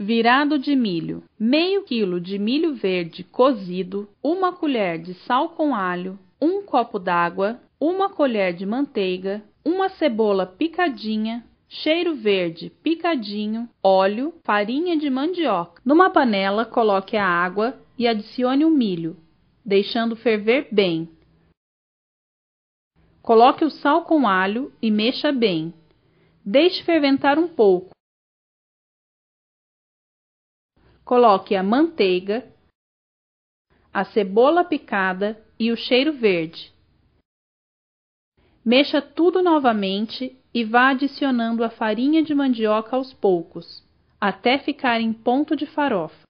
virado de milho, meio quilo de milho verde cozido, uma colher de sal com alho, um copo d'água, uma colher de manteiga, uma cebola picadinha, cheiro verde picadinho, óleo, farinha de mandioca. Numa panela, coloque a água e adicione o milho, deixando ferver bem. Coloque o sal com alho e mexa bem. Deixe ferventar um pouco. coloque a manteiga, a cebola picada e o cheiro verde. Mexa tudo novamente e vá adicionando a farinha de mandioca aos poucos, até ficar em ponto de farofa.